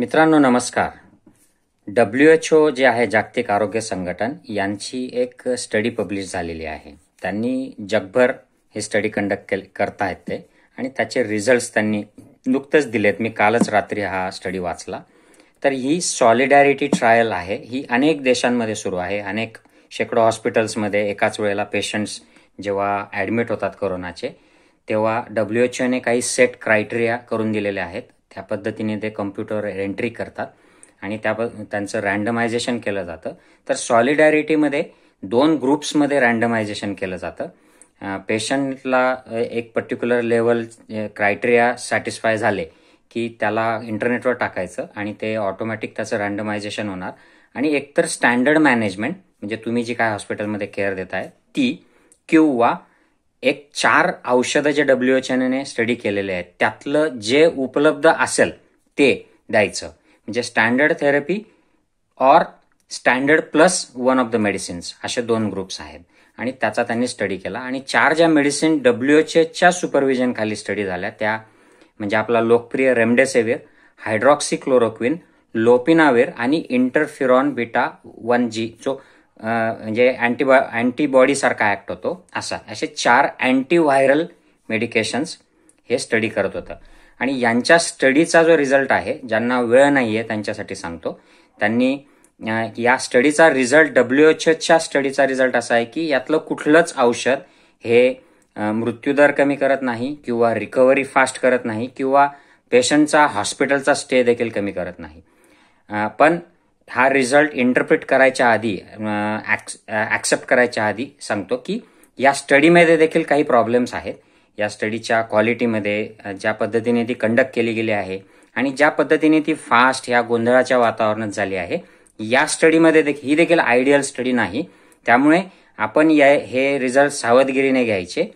मित्रांनो नमस्कार W H O जे आहे जागतिक आरोग्य संघटन यांची एक स्टडी पब्लिश झालेली आहे त्यांनी जगभर हे स्टडी कंडक्ट केल आहेत ते आणि त्याचे रिझल्ट्स त्यांनी नुकतंच दिलेत मी कालच रात्री हा स्टडी वाचला तर ही सॉलिडॅरिटी ट्रायल आहे ही अनेक देशांमध्ये सुरू आहे अनेक शेकडो हॉस्पिटल्समध्ये एकाच वेळेला पेशंट्स जेव्हा ॲडमिट होतात करोनाचे तेव्हा डब्ल्यू एच ओने काही सेट क्रायटेरिया करून दिलेले आहेत त्या पद्धतीने ते कम्प्युटरवर एंट्री करतात आणि त्या त्यांचं रँडमायझेशन केलं जातं तर सॉलिडॅरिटीमध्ये दोन ग्रुप्समध्ये रँडमायझेशन केलं जातं पेशंटला एक पर्टिक्युलर लेवल क्रायटेरिया सॅटिस्फाय झाले की त्याला इंटरनेटवर टाकायचं आणि ते ऑटोमॅटिक त्याचं रँडमायझेशन होणार आणि एकतर स्टँडर्ड मॅनेजमेंट म्हणजे तुम्ही जी काय हॉस्पिटलमध्ये केअर देताय ती किंवा एक चार औषधं जे डब्ल्यू एच एनने स्टडी केलेले आहेत त्यातलं जे उपलब्ध असेल ते द्यायचं म्हणजे स्टँडर्ड थेरपी और standard plus one of the medicines असे दोन ग्रुप्स आहेत आणि त्याचा त्यांनी स्टडी केला आणि चार ज्या मेडिसिन डब्ल्यू एच सुपरविजन खाली स्टडी झाल्या त्या म्हणजे आपला लोकप्रिय रेमडेसिवीर हायड्रॉक्सिक्लोरोक्विन लोपिनावीर आणि इंटरफिरॉन बिटा वन जी जो म्हणजे अँटीबॉ अँटीबॉडीसारखा ॲक्ट होतो असा असे चार अँटीव्हायरल मेडिकेशन्स हे स्टडी करत होतं आणि यांच्या स्टडीचा जो रिझल्ट आहे ज्यांना वेळ नाही आहे त्यांच्यासाठी सांगतो त्यांनी या स्टडीचा रिझल्ट डब्ल्यू एच एचच्या स्टडीचा रिझल्ट असा आहे की यातलं कुठलंच औषध हे मृत्यूदर कमी करत नाही किंवा रिकव्हरी फास्ट करत नाही किंवा पेशंटचा हॉस्पिटलचा स्टे देखील कमी करत नाही पण हा रिझल्ट इंटरप्रिट करायच्या आधी ॲक्सेप्ट करायच्या आधी सांगतो की या स्टडीमध्ये देखील काही प्रॉब्लेम्स आहेत या स्टडीच्या क्वालिटीमध्ये ज्या पद्धतीने ती कंडक्ट केली गेली आहे आणि ज्या पद्धतीने ती फास्ट या गोंधळाच्या वातावरणात झाली आहे या स्टडीमध्ये देखील ही देखील आयडियल स्टडी नाही त्यामुळे आपण या हे रिझल्ट सावधगिरीने घ्यायचे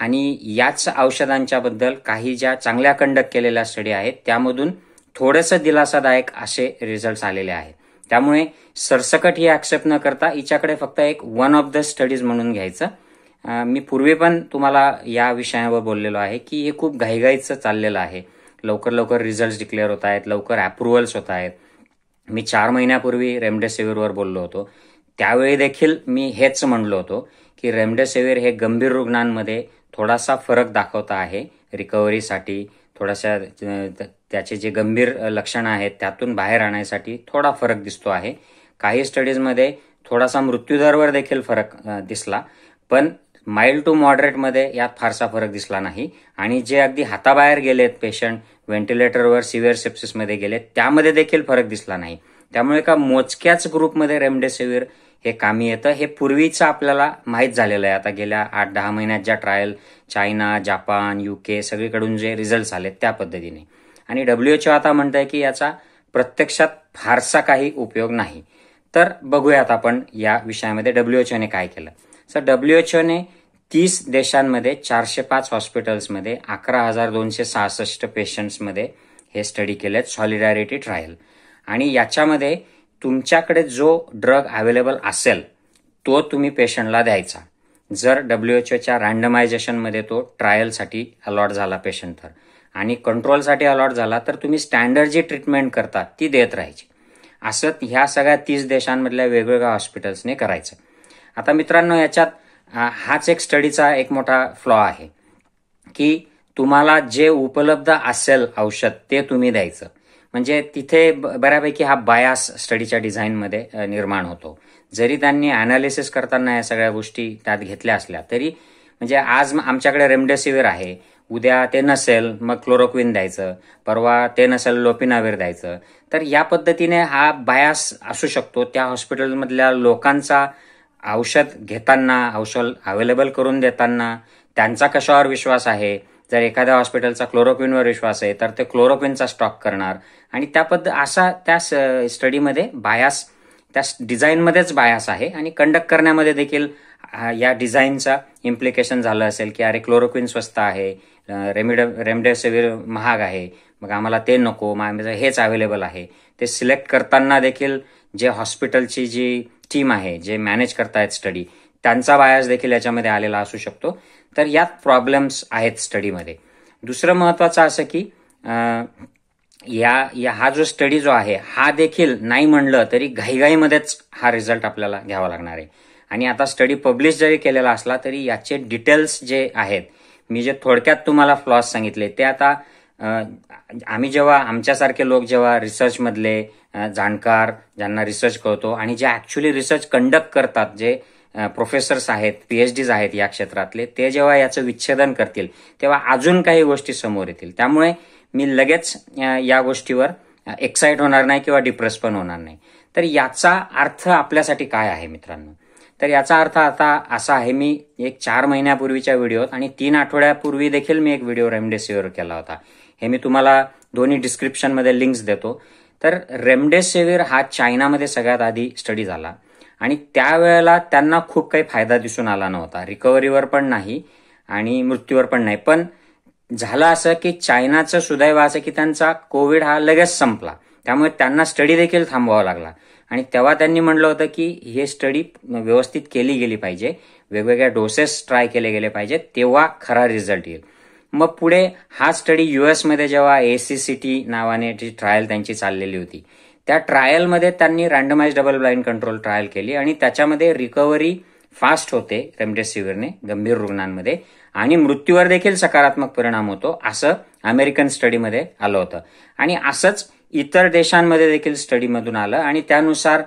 आणि याच औषधांच्याबद्दल काही ज्या चांगल्या कंडक्ट केलेल्या स्टडी आहेत त्यामधून थोडंसं दिलासादायक असे रिझल्ट आलेले आहेत त्यामुळे सरसकट ही ऍक्सेप्ट न करता हिच्याकडे फक्त एक वन ऑफ द स्टडीज म्हणून घ्यायचं मी पूर्वी पण तुम्हाला या विषयावर बोललेलो आहे की हे खूप घाईघाईचं चाललेलं आहे लवकर लवकर रिझल्ट डिक्लेअर होत आहेत लवकर अप्रुव्हल्स होत आहेत मी चार महिन्यापूर्वी रेमडेसिवीरवर बोललो होतो त्यावेळी देखील मी हेच म्हणलो होतो की रेमडेसिवीर हे गंभीर रुग्णांमध्ये थोडासा फरक दाखवता आहे रिकव्हरीसाठी थोड्याशा त्याचे जे गंभीर लक्षणं आहेत त्यातून बाहेर आणण्यासाठी थोडा फरक दिसतो आहे काही स्टडीजमध्ये थोडासा मृत्यूदरवर देखील फरक दिसला पण माइल्ड टू मॉडरेटमध्ये यात फारसा फरक दिसला नाही आणि जे अगदी हाताबाहेर गेलेत पेशंट व्हेंटिलेटरवर सिव्हिअर सेप्सिसमध्ये गेलेत त्यामध्ये देखील फरक दिसला नाही त्यामुळे का मोजक्याच ग्रुपमध्ये रेमडेसिवीर हे कामी येतं हे पूर्वीचं आपल्याला माहीत झालेलं आहे आता गेल्या आठ दहा महिन्यात ज्या trial China Japan U K सगळीकडून जे रिझल्ट आले त्या पद्धतीने आणि डब्ल्यू एच आता म्हणत आहे की याचा प्रत्यक्षात फारसा काही उपयोग नाही तर बघूयात आपण या विषयामध्ये डब्ल्यू एच ओने काय केलं सर डब्ल्यू एच ओने तीस देशांमध्ये चारशे पाच हॉस्पिटल्समध्ये अकरा हजार दोनशे सहासष्ट पेशंट्समध्ये हे स्टडी केलेत सॉलिडॅरिटी ट्रायल आणि याच्यामध्ये तुमच्याकडे जो ड्रग अवेलेबल असेल तो तुम्ही पेशंटला द्यायचा जर डब्ल्यू एच ओच्या रँडमायझेशनमध्ये तो ट्रायलसाठी अलॉट झाला पेशंट तर आणि कंट्रोलसाठी अलॉट झाला तर तुम्ही स्टँडर्ड जी ट्रीटमेंट करता ती देत राहायची असं ह्या सगळ्या तीस देशांमधल्या वेगवेगळ्या हॉस्पिटल्सने करायचं आता मित्रांनो याच्यात हाच एक स्टडीचा एक मोठा फ्लॉ आहे की तुम्हाला जे उपलब्ध असेल औषध ते तुम्ही द्यायचं म्हणजे तिथे बऱ्यापैकी हा बायास स्टडीच्या डिझाईनमध्ये निर्माण होतो जरी त्यांनी ॲनालिसिस करताना या सगळ्या गोष्टी त्यात घेतल्या असल्या तरी म्हणजे आज आमच्याकडे रेमडेसिवीर आहे उद्या ते नसेल मग क्लोरोक्विन द्यायचं परवा ते नसेल लोपिनावीर द्यायचं तर या पद्धतीने हा बायास असू शकतो त्या हॉस्पिटलमधल्या लोकांचा औषध घेताना औषध अवेलेबल करून देताना त्यांचा कशावर विश्वास आहे जर एखाद्या हॉस्पिटलचा क्लोरोक्विनवर विश्वास आहे तर ते क्लोरोक्विनचा स्टॉक करणार आणि त्या पद्ध असा त्या स्टडीमध्ये बायास त्या डिझाईनमध्येच बायास आहे आणि कंडक्ट करण्यामध्ये देखील या डिझाईनचा इम्प्लिकेशन झालं असेल की अरे क्लोरोक्विन स्वस्त आहे रेमिड रेमडेसिवीर महाग आहे मग आम्हाला ते नको मग हेच अवेलेबल आहे ते सिलेक्ट करताना देखील जे हॉस्पिटलची जी टीम आहे जे मॅनेज करतायत स्टडी त्यांचा बायास देखील याच्यामध्ये आलेला असू शकतो तर यात प्रॉब्लेम्स आहेत स्टडीमध्ये दुसरं महत्वाचं असं की या या हा जो स्टडी जो आहे हा देखील नाही म्हणलं तरी घाईघाईमध्येच हा रिझल्ट आपल्याला घ्यावा लागणार आहे आणि आता स्टडी पब्लिश जरी केलेला असला तरी याचे डिटेल्स जे आहेत मी जे थोडक्यात तुम्हाला फ्लॉज सांगितले ते आता आम्ही जेव्हा आमच्यासारखे लोक जेव्हा रिसर्चमधले जाणकार ज्यांना रिसर्च करतो आणि जे ॲक्च्युली रिसर्च कंडक्ट करतात जे प्रोफेसर्स आहेत पीएचडीज डीज आहेत या क्षेत्रातले ते जेव्हा याचं विच्छेदन करतील तेव्हा अजून काही गोष्टी समोर येतील त्यामुळे मी लगेच या गोष्टीवर एक्साइट होणार नाही किंवा डिप्रेस पण होणार नाही तर याचा अर्थ आपल्यासाठी काय आहे मित्रांनो तर याचा अर्थ आता असा आहे मी एक चार महिन्यापूर्वीच्या व्हिडिओत आणि तीन आठवड्यापूर्वी देखील मी एक व्हिडिओ रेमडेसिवीर केला होता हे मी तुम्हाला दोन्ही डिस्क्रिप्शनमध्ये लिंक्स देतो तर रेमडेसिवीर हा चायनामध्ये सगळ्यात आधी स्टडी झाला आणि त्यावेळेला त्यांना खूप काही फायदा दिसून आला नव्हता रिकव्हरीवर पण नाही आणि मृत्यूवर पण नाही पण झालं असं की चायनाचं सुदैव असं की त्यांचा कोविड हा लगेच संपला त्यामुळे त्यांना स्टडी देखील थांबवावा लागला आणि तेव्हा त्यांनी म्हटलं होतं की हे स्टडी व्यवस्थित केली गेली पाहिजे वेगवेगळ्या डोसेस ट्राय केले गेले पाहिजे तेव्हा खरा रिझल्ट येईल मग पुढे हा स्टडी युएसमध्ये जेव्हा ए सी टी नावाने जी ट्रायल त्यांची चाललेली होती त्या ट्रायलमध्ये त्यांनी randomise double blind control trial केली आणि त्याच्यामध्ये रिकव्हरी फास्ट होते रेमडेसिवीरने गंभीर रुग्णांमध्ये आणि मृत्यूवर देखील सकारात्मक परिणाम होतो असं अमेरिकन स्टडीमध्ये आलं होतं आणि असंच इतर देशांमध्ये देखील स्टडीमधून आलं आणि त्यानुसार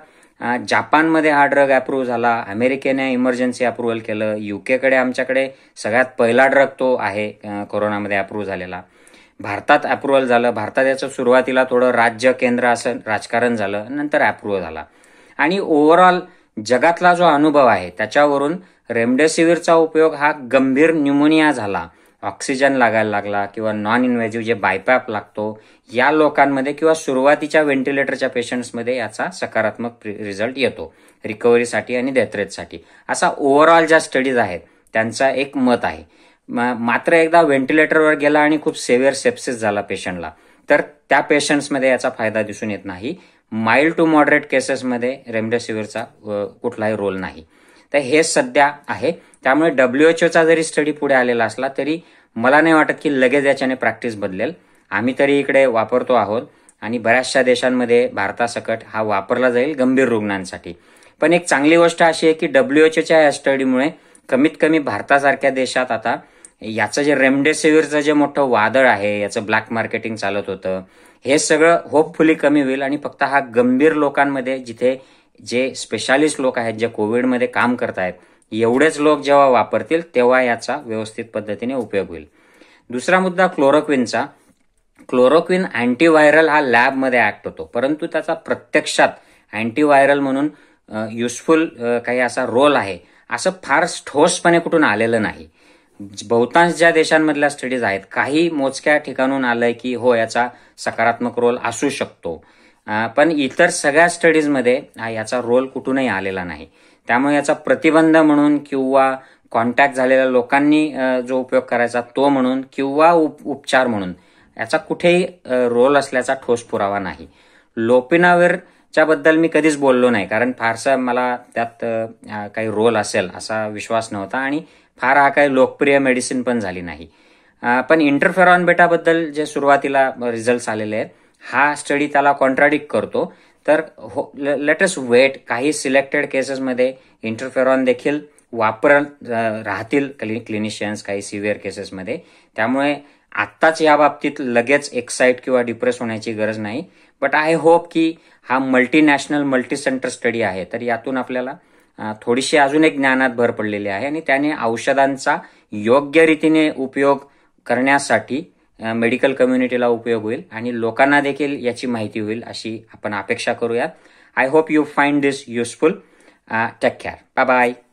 जापानमध्ये हा ड्रग अप्रूव्ह झाला अमेरिकेने इमर्जन्सी अप्रुव्हल केलं युकेकडे आमच्याकडे सगळ्यात पहिला ड्रग तो आहे कोरोनामध्ये अप्रूव्ह झालेला भारतात अप्रुव्हल झालं भारतात याचं सुरुवातीला थोडं राज्य केंद्र असं राजकारण झालं नंतर अप्रुव्हल झाला आणि ओव्हरऑल जगातला जो अनुभव आहे त्याच्यावरून रेमडेसिवीरचा उपयोग हा गंभीर न्युमोनिया झाला ऑक्सिजन लागायला लागला किंवा नॉन इन्व्हेजिव्ह जे बायपॅप लागतो या लोकांमध्ये किंवा सुरुवातीच्या व्हेंटिलेटरच्या पेशंट्समध्ये याचा सकारात्मक रिझल्ट येतो रिकव्हरीसाठी आणि डेथरेटसाठी असा ओव्हरऑल ज्या स्टडीज आहेत त्यांचा एक मत आहे मात्र एकदा व्हेंटिलेटरवर गेला आणि खूप सेव्हिअर सेप्सिस झाला पेशंटला तर त्या पेशंट्समध्ये याचा फायदा दिसून येत नाही माइल्ड टू मॉडरेट केसेसमध्ये रेमडेसिवीरचा कुठलाही रोल नाही तर हे सध्या आहे त्यामुळे ओचा जरी स्टडी पुढे आलेला असला तरी मला नाही वाटत की लगेच याच्याने प्रॅक्टिस बदलेल आम्ही तरी इकडे वापरतो आहोत आणि बऱ्याचशा देशांमध्ये भारतासकट हा वापरला जाईल गंभीर रुग्णांसाठी पण एक चांगली गोष्ट अशी आहे की ओच्या या स्टडीमुळे कमीत कमी भारतासारख्या देशात आता याचं जे रेमडेसिवीरचं जे मोठं वादळ आहे याचं ब्लॅक मार्केटिंग चालत होतं हे सगळं होपफुली कमी होईल आणि फक्त हा गंभीर लोकांमध्ये जिथे जे स्पेशालिस्ट लोक आहेत जे कोविडमध्ये काम आहेत एवढेच लोक जेव्हा वापरतील तेव्हा याचा व्यवस्थित पद्धतीने उपयोग होईल दुसरा मुद्दा क्लोरोक्विनचा क्लोरोक्विन अँटीव्हायरल हा लॅबमध्ये ऍक्ट होतो परंतु त्याचा प्रत्यक्षात अँटीव्हायरल म्हणून युजफुल काही असा रोल आहे असं फार ठोसपणे कुठून आलेलं नाही बहुतांश ज्या देशांमधल्या स्टडीज आहेत काही मोजक्या ठिकाणून आलंय की हो याचा सकारात्मक रोल असू शकतो पण इतर सगळ्या स्टडीजमध्ये याचा रोल कुठूनही आलेला नाही त्यामुळे याचा प्रतिबंध म्हणून किंवा कॉन्टॅक्ट झालेल्या लोकांनी जो उपयोग करायचा तो म्हणून किंवा उप उपचार म्हणून याचा कुठेही रोल असल्याचा ठोस पुरावा नाही लोपिनावेरच्या बद्दल मी कधीच बोललो नाही कारण फारसा मला त्यात काही रोल असेल असा विश्वास नव्हता आणि फार हा काही लोकप्रिय मेडिसिन पण झाली नाही पण इंटरफेरॉन बेटाबद्दल जे सुरुवातीला रिझल्ट आलेले आहेत हा स्टडी त्याला कॉन्ट्राडिक्ट करतो तर हो लेटस्ट वेट काही सिलेक्टेड केसेसमध्ये इंटरफेरॉन देखील वापरत राहतील क्लिनिशियन्स काही सिव्हिअर केसेसमध्ये त्यामुळे आत्ताच या बाबतीत लगेच एक्साईट किंवा डिप्रेस होण्याची गरज नाही बट आय होप की हा मल्टीनॅशनल मल्टी सेंटर स्टडी आहे तर यातून आपल्याला थोडीशी अजून एक ज्ञानात भर पडलेली आहे आणि त्याने औषधांचा योग्य रीतीने उपयोग करण्यासाठी मेडिकल कम्युनिटीला उपयोग होईल आणि लोकांना देखील याची माहिती होईल अशी आपण अपेक्षा करूयात I hope you find this useful take care bye bye